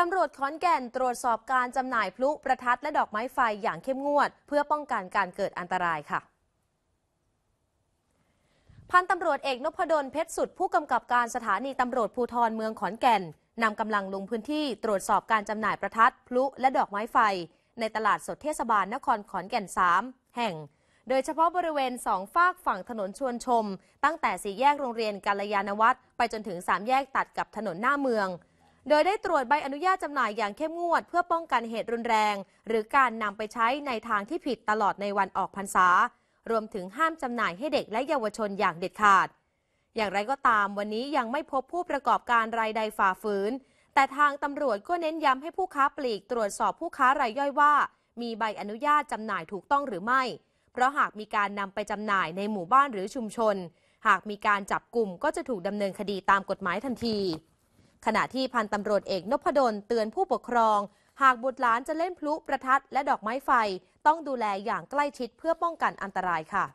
ตำรวจขอนแก่นตรวจสอบการจำหน่ายพลุ ประทัดและดอกไม้ไฟอย่างเข้มงวด เพื่อป้องกันการเกิดอันตรายค่ะ พันตำรวจเอกนพดลเพชรสุด ผู้กำกับการสถานีตำรวจภูธรเมืองขอนแก่นนำกำลังลงพื้นที่ตรวจสอบการจำหน่ายประทัดพลุและดอกไม้ไฟ ในตลาดสดเทศบาลนครขอนแก่น3แห่ง โดยเฉพาะบริเวณสองฝากฝั่งถนนชวนชมตั้งแต่สี่แยกโรงเรียนกาลยานวัตรไปจนถึงสามแยกตัดกับถนนหน้าเมืองโดยได้ตรวจใบอนุญาตจำหน่ายอย่างเข้มงวด เพื่อป้องกันเหตุรุนแรง หรือการนำไปใช้ในทางที่ผิดตลอดในวันออกพรรษา รวมถึงห้ามจำหน่ายให้เด็กและเยาวชนอย่างเด็ดขาด อย่างไรก็ตามวันนี้ยังไม่พบผู้ประกอบการรายใดฝ่าฝืนแต่ทางตำรวจก็เน้นย้ำให้ผู้ค้าปลีกตรวจสอบผู้ค้ารายย่อยว่า มีใบอนุญาตจำหน่ายถูกต้องหรือไม่ เพราะหากมีการนำไปจำหน่ายในหมู่บ้านหรือชุมชน หากมีการจับกลุ่มก็จะถูกดำเนินคดีตามกฎหมายทันทีขณะที่พันตำรวจเอกนพดลเตือนผู้ปกครองหากบุตรหลานจะเล่นพลุประทัดและดอกไม้ไฟต้องดูแลอย่างใกล้ชิดเพื่อป้องกันอันตรายค่ะ